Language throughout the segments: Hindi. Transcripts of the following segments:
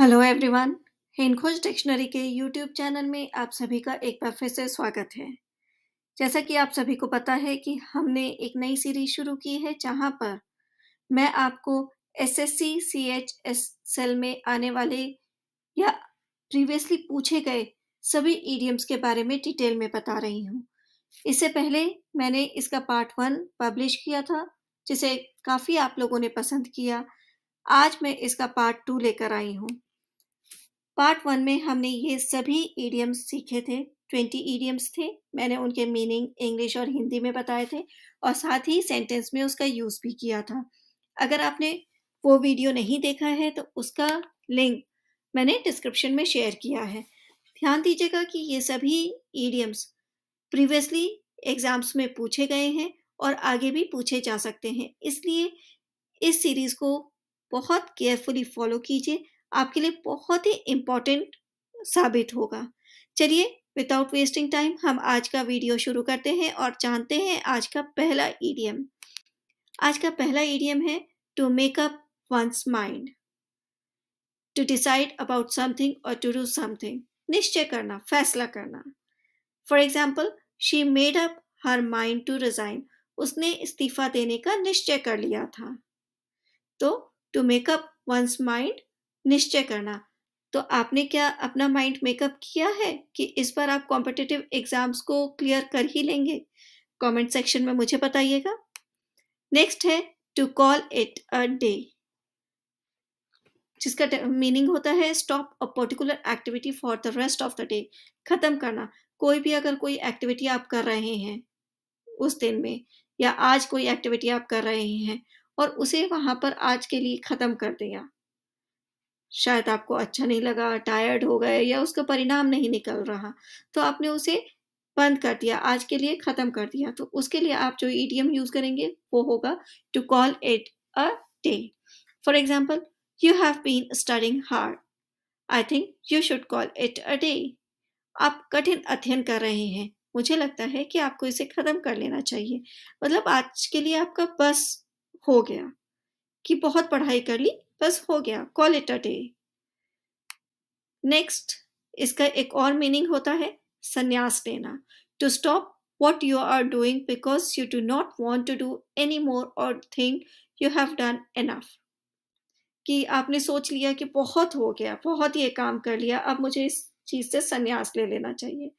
हेलो एवरीवन हेनखोज डिक्शनरी के यूट्यूब चैनल में आप सभी का एक बार फिर से स्वागत है जैसा कि आप सभी को पता है कि हमने एक नई सीरीज शुरू की है जहां पर मैं आपको S S C C H S सेल में आने वाले या प्रीवियसली पूछे गए सभी ईडियम्स के बारे में डिटेल में बता रही हूं इससे पहले मैंने इसका पार्ट वन पब्लिश किया था जिसे काफ़ी आप लोगों ने पसंद किया आज मैं इसका पार्ट टू लेकर आई हूँ पार्ट वन में हमने ये सभी ईडियम्स सीखे थे ट्वेंटी ईडियम्स थे मैंने उनके मीनिंग इंग्लिश और हिंदी में बताए थे और साथ ही सेंटेंस में उसका यूज़ भी किया था अगर आपने वो वीडियो नहीं देखा है तो उसका लिंक मैंने डिस्क्रिप्शन में शेयर किया है ध्यान दीजिएगा कि ये सभी ईडियम्स प्रीवियसली एग्ज़ाम्स में पूछे गए हैं और आगे भी पूछे जा सकते हैं इसलिए इस सीरीज़ को बहुत केयरफुली फॉलो कीजिए आपके लिए बहुत ही इम्पोर्टेंट साबित होगा चलिए विदाउट वेस्टिंग टाइम हम आज का वीडियो शुरू करते हैं और जानते हैं आज का पहला ईडीएम आज का पहला ईडीएम है to make up one's mind to decide about something और टू डू समथिंग निश्चय करना फैसला करना for example she made up her mind to resign उसने इस्तीफा देने का निश्चय कर लिया था तो टू मेकअप वंस माइंड निश्चय करना तो आपने क्या अपना माइंड मेकअप किया है कि इस बार आप कॉम्पिटिटिव एग्जाम्स को क्लियर कर ही लेंगे कमेंट सेक्शन में मुझे बताइएगा नेक्स्ट है to call it a day जिसका मीनिंग होता है stop a particular activity for the rest of the day खत्म करना कोई भी अगर कोई एक्टिविटी आप कर रहे हैं उस दिन में या आज कोई एक्टिविटी आप कर रहे हैं और उसे वहां पर आज के लिए खत्म कर दिया शायद आपको अच्छा नहीं लगा टायर्ड हो गए या उसका परिणाम नहीं निकल रहा तो आपने उसे बंद कर दिया आज के लिए ख़त्म कर दिया तो उसके लिए आप जो ईडीएम e यूज़ करेंगे वो होगा to call it a day for example you have been studying hard I think you should call it a day आप कठिन अध्ययन कर रहे हैं मुझे लगता है कि आपको इसे ख़त्म कर लेना चाहिए मतलब आज के लिए आपका बस हो गया कि बहुत पढ़ाई कर ली बस हो गया call it a day next इसका एक और मीनिंग होता है संन्यास लेना to stop what you are doing because you do not want to do any more और think you have done enough कि आपने सोच लिया कि बहुत हो गया बहुत ये काम कर लिया अब मुझे इस चीज से संन्यास ले लेना चाहिए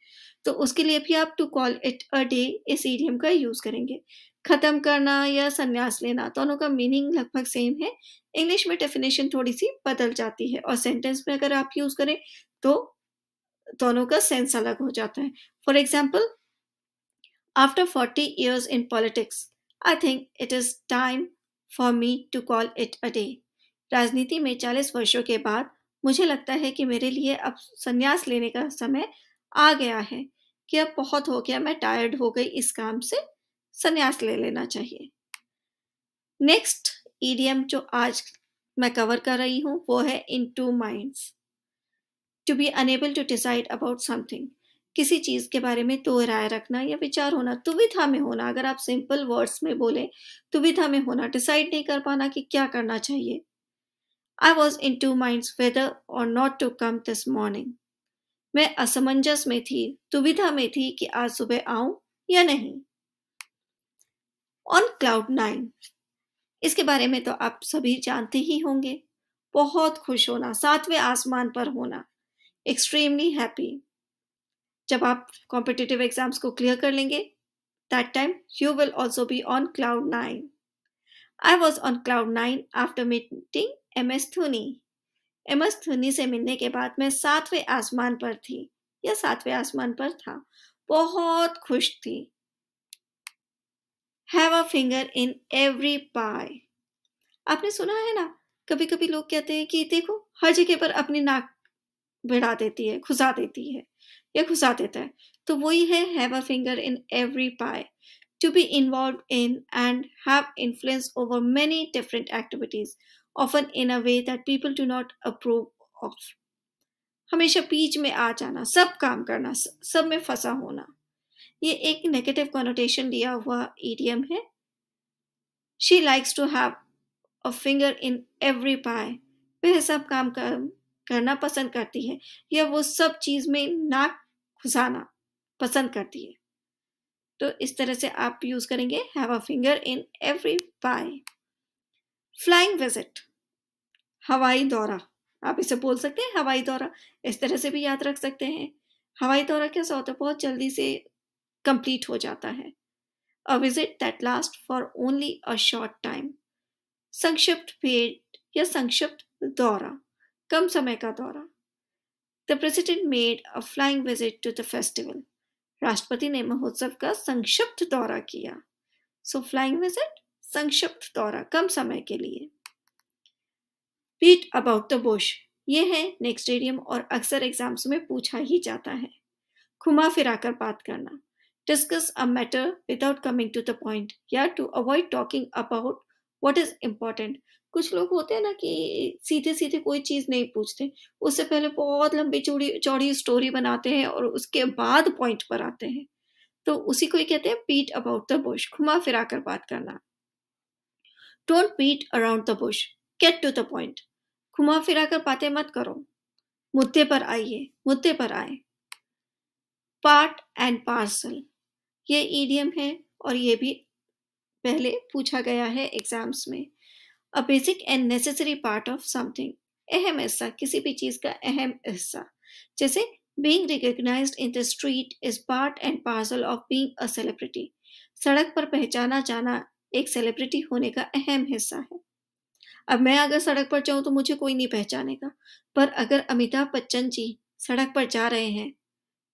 तो उसके लिए भी आप to call it a day इस ईडियम का यूज करेंगे खत्म करना या संन्यास लेना दोनों का मीनिंग लगभग सेम है इंग्लिश में डेफिनेशन थोड़ी सी बदल जाती है और सेंटेंस में अगर आप यूज करें तो दोनों का सेंस अलग हो जाता है for example after forty years in politics I think it is time for me to call it a day राजनीति में चालीस वर्षों के बाद मुझे लगता है कि मेरे लिए अब संन्यास लेने का समय आ गया है कि अब बहुत हो गया मैं टायर्ड हो गई इस काम से संन्यास ले लेना चाहिए नेक्स्ट ईडीएम जो आज मैं कवर कर रही हूँ वो है in two minds to be unable to decide about something किसी चीज के बारे में तो राय रखना या विचार होना दुविधा में होना अगर आप सिंपल वर्ड्स में बोले दुविधा में होना डिसाइड नहीं कर पाना कि क्या करना चाहिए I was in two minds whether or not to come this morning मैं असमंजस में थी दुविधा में थी कि आज सुबह आऊं या नहीं ऑन क्लाउड नाइन इसके बारे में तो आप सभी जानते ही होंगे बहुत खुश होना सातवें आसमान पर होना एक्सट्रीमली हैप्पी जब आप कॉम्पिटिटिव एग्जाम्स को क्लियर कर लेंगे that time you will also be on cloud nine I was on cloud nine after meeting M S Dhoni M S Dhoni से मिलने के बाद मैं सातवें आसमान पर थी या सातवें आसमान पर था बहुत खुश थी have a finger in every pie आपने सुना है ना कभी कभी लोग कहते हैं कि देखो हर जगह पर अपनी नाक भिड़ा देती है खुसा देती है या खुसा देता है तो वही है have a finger in every pie to be involve in and have influence over many different activities often in a way that people do not approve of हमेशा बीच में आ जाना सब काम करना सब में फंसा होना ये एक नेगेटिव कॉनोटेशन दिया हुआ ईडियम है she likes to have a finger in every pie वह सब काम कर, करना पसंद करती है या वो सब चीज में नाक घुसाना पसंद करती है तो इस तरह से आप यूज करेंगे have a finger in every pie flying visit हवाई दौरा आप इसे बोल सकते हैं हवाई दौरा इस तरह से भी याद रख सकते हैं हवाई दौरा कैसा होता है बहुत जल्दी से कंप्लीट हो जाता है a visit that last for only a short time संक्षिप्त भेंट या संक्षिप्त दौरा कम समय का दौरा the president made a flying visit to the festival राष्ट्रपति ने महोत्सव का संक्षिप्त दौरा किया सो फ्लाइंग विजिट संक्षिप्त दौरा कम समय के लिए बीट अबाउट द बुश ये है नेक्स्ट नेक्स्टेरियम और अक्सर एग्जाम्स में पूछा ही जाता है घुमा फिराकर बात करना discuss a matter without coming to the point या to avoid talking about what is important कुछ लोग होते हैं ना कि सीधे सीधे कोई चीज नहीं पूछते उससे पहले बहुत लंबी चौड़ी चौड़ी स्टोरी बनाते हैं और उसके बाद पॉइंट पर आते हैं तो उसी को ही कहते हैं पीट अबाउट द बुश घुमा फिरा कर बात करना don't beat around the bush get to the point घुमा फिरा कर बातें मत करो मुद्दे पर आइए मुद्दे पर आए पार्ट एंड पार्सल ये ईडियम है और ये भी पहले पूछा गया है एग्जाम्स में a basic and necessary part of something अहम हिस्सा किसी भी चीज का अहम हिस्सा जैसे being recognise in the street is part and parcel of being a celebrity सड़क पर पहचाना जाना एक सेलिब्रिटी होने का अहम हिस्सा है अब मैं अगर सड़क पर जाऊं तो मुझे कोई नहीं पहचानेगा पर अगर अमिताभ बच्चन जी सड़क पर जा रहे हैं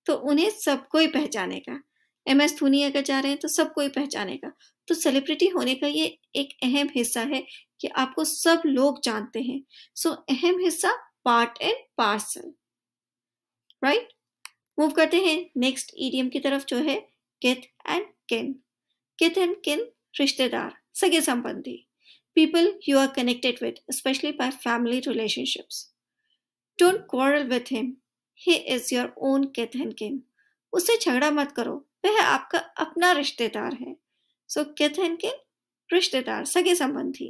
तो उन्हें सब कोई पहचानेगा एम एस धोनी अगर जा रहे हैं तो सब कोई पहचानेगा तो सेलिब्रिटी होने का ये एक अहम हिस्सा है कि आपको सब लोग जानते हैं सो so, अहम हिस्सा part and parcel right move करते हैं नेक्स्ट ईडीएम की तरफ जो है किथ एंड किन किथ एंड किन रिश्तेदार सगे संबंधी people you are connected with, specially by family relationships don't quarrel with him he is your own kith and kin उससे झगड़ा मत करो वह आपका अपना रिश्तेदार है सो किथ हैं किन रिश्तेदार सगे संबंधी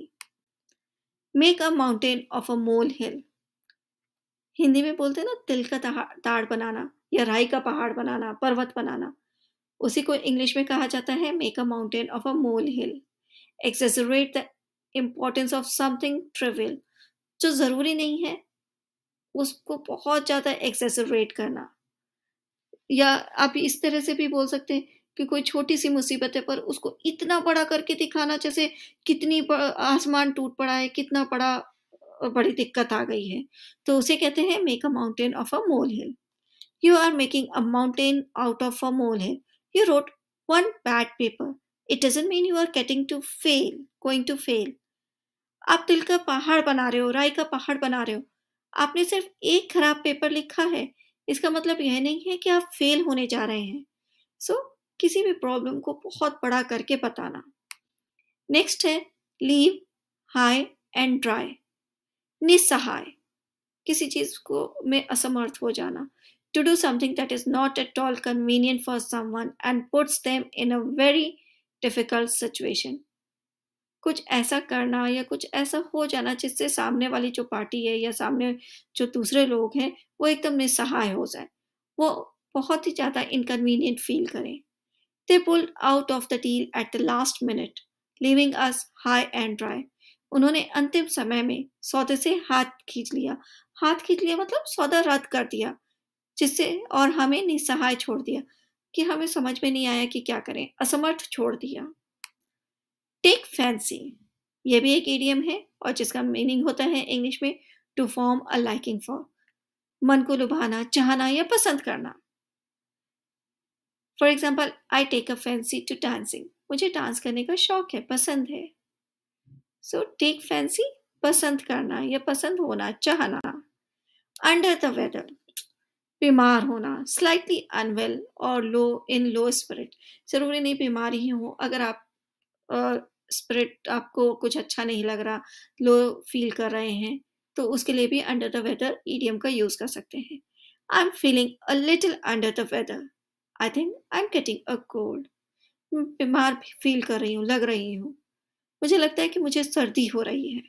make a mountain of a molehill Hindi में बोलते हैं ना तिल का ताड़ बनाना या राई का पहाड़ बनाना पर्वत बनाना उसी को इंग्लिश में कहा जाता है make a mountain of a molehill exaggerate the importance of something trivial जो ज़रूरी नहीं है उसको बहुत ज़्यादा एक्सेसरेट करना या आप इस तरह से भी बोल सकते हैं कि कोई छोटी सी मुसीबत है पर उसको इतना बड़ा करके दिखाना जैसे कितनी आसमान टूट पड़ा है कितना बड़ा बड़ी दिक्कत आ गई है तो उसे कहते हैं make a mountain of a molehill you are making a mountain out of a molehill you wrote one bad paper it doesn't mean you are getting to fail going to fail आप तिल का पहाड़ बना रहे हो राय का पहाड़ बना रहे हो आपने सिर्फ एक खराब पेपर लिखा है इसका मतलब यह नहीं है कि आप फेल होने जा रहे हैं सो so, किसी भी प्रॉब्लम को बहुत बड़ा करके बताना नेक्स्ट है लीव हाई एंड ड्राई निस्सहाय किसी चीज को में असमर्थ हो जाना to do something that is not at all convenient for someone and puts them in a very difficult situation कुछ ऐसा करना या कुछ ऐसा हो जाना जिससे सामने वाली जो पार्टी है या सामने जो दूसरे लोग हैं वो एकदम निस्सहाय हो जाए वो बहुत ही ज़्यादा इनकन्वीनियंट फील करें they pull out of the deal at the last minute leaving us high and dry उन्होंने अंतिम समय में सौदे से हाथ खींच लिया हाथ खींच लिया मतलब सौदा रद्द कर दिया जिससे और हमें निस्सहाय छोड़ दिया कि हमें समझ में नहीं आया कि क्या करें असमर्थ छोड़ दिया टेक फैंसी ये भी एक एडियम है और जिसका मीनिंग होता है इंग्लिश में to form a liking for मन को लुभाना चाहना या पसंद करना for example I take a fancy to dancing मुझे डांस करने का शौक है पसंद है सो टेक फैंसी पसंद करना या पसंद होना चाहना अंडर द वेदर बीमार होना स्लाइटली अनवेल और लो इन लो स्पिरिट जरूरी नहीं बीमारी ही हो अगर आप स्प्रिट आपको कुछ अच्छा नहीं लग रहा लो फील कर रहे हैं तो उसके लिए भी अंडर द वेदर ईडीएम का यूज कर सकते हैं I am feeling a little under the weather I think I am getting a cold बीमार फील कर रही हूँ लग रही हूँ मुझे लगता है कि मुझे सर्दी हो रही है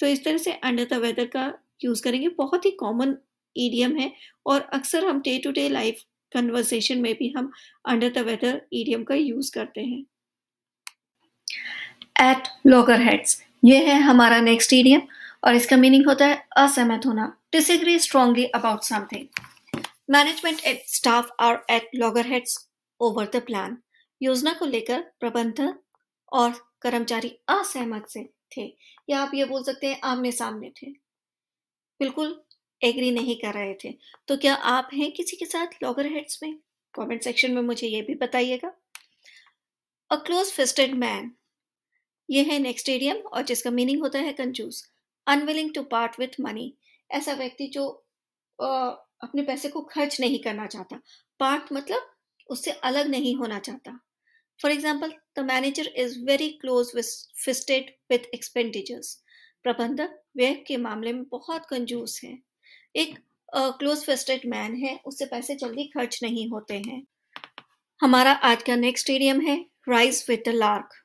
तो इस तरह से अंडर द वेदर का यूज़ करेंगे बहुत ही कॉमन ईडियम e है और अक्सर हम day to day life conversation में भी हम अंडर द वेदर ईडियम का यूज़ करते हैं एट लॉगर हेड्स ये है हमारा नेक्स्ट ईडियम और इसका मीनिंग होता है असहमत होना disagree strongly about something management and staff are at loggerheads over the plan योजना को लेकर प्रबंधन और कर्मचारी असहमत से थे या आप ये बोल सकते हैं आमने सामने थे बिल्कुल एग्री नहीं कर रहे थे तो क्या आप हैं किसी के साथ लॉगर हेड्स में कमेंट सेक्शन में मुझे ये भी बताइएगा अ क्लोज फिस्टेड मैन ये है नेक्स्ट एडियम और जिसका मीनिंग होता है कंजूस unwilling to part with money ऐसा व्यक्ति जो आ, अपने पैसे को खर्च नहीं करना चाहता पार्ट मतलब उससे अलग नहीं होना चाहता for example the manager is very close fisted with expenditures प्रबंधक व्यय के मामले में बहुत कंजूस है एक क्लोज फिस्टेड मैन है उससे पैसे जल्दी खर्च नहीं होते हैं हमारा आज का नेक्स्ट एडियम है rise with the lark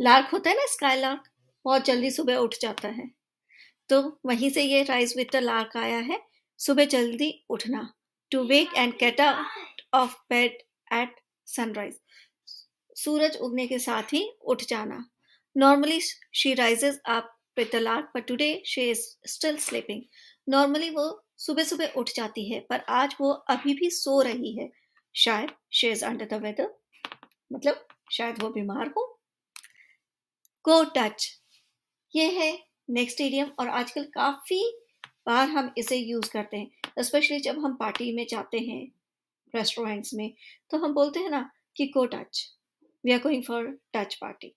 lark होता है ना स्काई लार्क बहुत जल्दी सुबह उठ जाता है तो वहीं से ये राइज विद द लार्क आया है सुबह जल्दी उठना to wake and get out of bed at sunrise सूरज उगने के साथ ही उठ जाना normally she rises up with the lark but today she is still sleeping normally वो सुबह सुबह उठ जाती है पर आज वो अभी भी सो रही है शायद she is under the weather मतलब शायद वो बीमार हो गो टच ये है नेक्स्ट एडियम और आजकल काफ़ी बार हम इसे यूज़ करते हैं स्पेशली जब हम पार्टी में जाते हैं रेस्टोरेंट्स में तो हम बोलते हैं ना कि go Dutch we are going for Dutch party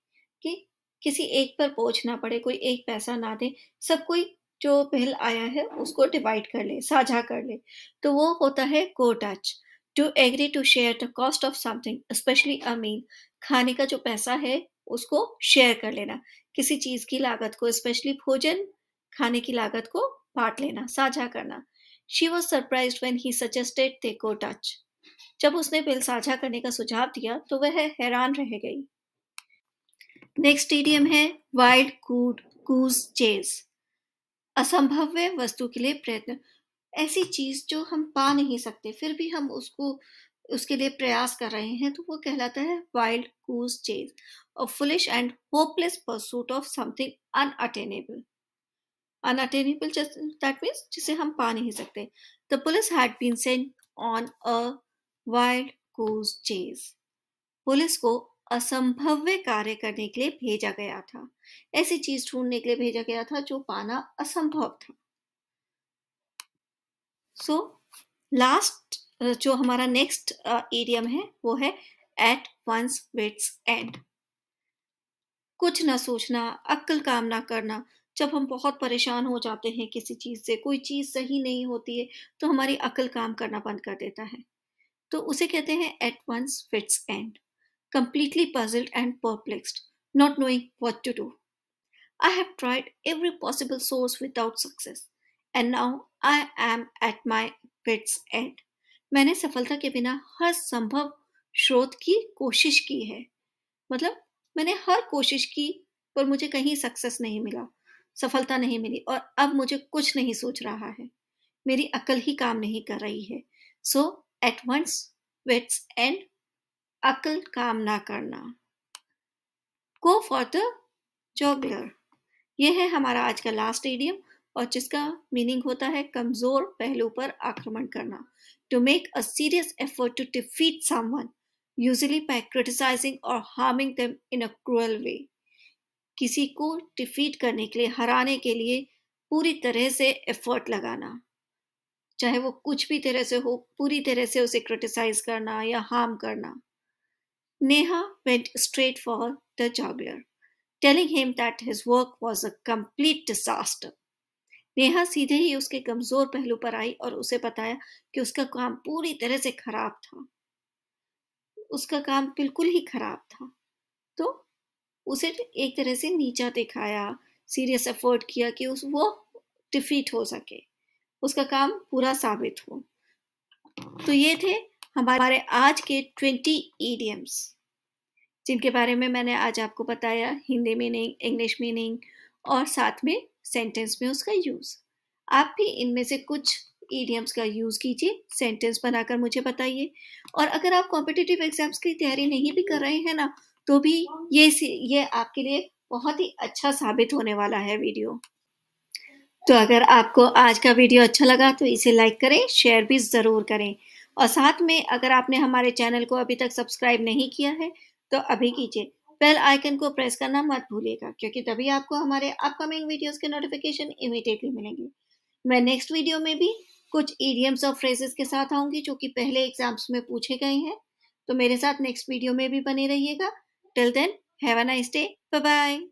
कि किसी एक पर पहुंच ना पड़े कोई एक पैसा ना दे सब कोई जो बिल आया है उसको डिवाइड कर ले साझा कर ले तो वो होता है go Dutch to agree to share the cost of something especially a meal खाने का जो पैसा है उसको शेयर कर लेना किसी चीज की लागत को स्पेशली भोजन खाने की लागत को बांट लेना साझा करना she was surprised when he suggested they go Dutch जब उसने बिल साझा करने का सुझाव दिया तो वह हैरान रह गई नेक्स्ट टीडियम है वाइल्ड कूड कूज चेज असंभव वस्तु के लिए प्रयत्न ऐसी चीज जो हम पा नहीं सकते फिर भी हम उसको उसके लिए प्रयास कर रहे हैं तो वो कहलाता है wild goose chase a foolish and hopeless pursuit of something unattainable. Unattainable, just that means जिसे हम पा नहीं सकते. The police had been sent on a wild goose chase. Police को असंभव्य कार्य करने के लिए भेजा गया था ऐसी चीज ढूंढने के लिए भेजा गया था जो पाना असंभव था so, last जो हमारा नेक्स्ट एरियम है वो है एट वंस विट्स एंड कुछ ना सोचना अक्ल काम ना करना जब हम बहुत परेशान हो जाते हैं किसी चीज से कोई चीज सही नहीं होती है तो हमारी अक्ल काम करना बंद कर देता है तो उसे कहते हैं at one's wits end completely puzzled and perplexed not knowing what to do I have tried every possible source without success and now I am at my wits end मैंने सफलता के बिना हर संभव स्रोत की कोशिश की है मतलब मैंने हर कोशिश की पर मुझे कहीं सक्सेस नहीं मिला सफलता नहीं मिली और अब मुझे कुछ नहीं सोच रहा है मेरी अकल ही काम नहीं कर रही है so at one's wits end अकल काम ना करना गो फॉर द जॉगलर यह है हमारा आज का लास्ट एडियम और जिसका मीनिंग होता है कमजोर पहलू पर आक्रमण करना to make a serious effort to defeat someone usually by criticizing or harming them in a cruel way. किसी को डिफीट करने के लिए हराने के लिए पूरी तरह से एफर्ट लगाना चाहे वो कुछ भी तरह से हो पूरी तरह से उसे क्रिटिसाइज करना या हार्म करना Neha went straight for the jugular telling him that his work was a complete disaster Neha सीधे ही उसके कमजोर पहलू पर आई और उसे बताया कि उसका काम पूरी तरह से खराब था उसका काम बिल्कुल ही खराब था तो उसे एक तरह से नीचा दिखाया सीरियस एफर्ट किया कि उस वो डिफीट हो सके उसका काम पूरा साबित हो तो ये थे हमारे आज के ट्वेंटी ईडियम्स जिनके बारे में मैंने आज आपको बताया हिंदी मीनिंग इंग्लिश मीनिंग और साथ में सेंटेंस में उसका यूज़ आप भी इनमें से कुछ ईडियम्स का यूज़ कीजिए सेंटेंस बनाकर मुझे बताइए और अगर आप कॉम्पिटिटिव एग्जाम्स की तैयारी नहीं भी कर रहे हैं ना तो भी ये ये आपके लिए बहुत ही अच्छा साबित होने वाला है वीडियो तो अगर आपको आज का वीडियो अच्छा लगा तो इसे लाइक करें शेयर भी ज़रूर करें और साथ में अगर आपने हमारे चैनल को अभी तक सब्सक्राइब नहीं किया है तो अभी कीजिए बेल आइकन को प्रेस करना मत भूलिएगा क्योंकि तभी आपको हमारे अपकमिंग वीडियोस के नोटिफिकेशन इमीडिएटली मिलेंगे मैं नेक्स्ट वीडियो में भी कुछ ईडियम्स और फ्रेजेस के साथ आऊंगी जो कि पहले एग्जाम्स में पूछे गए हैं तो मेरे साथ नेक्स्ट वीडियो में भी बने रहिएगा till then have a nice day bye bye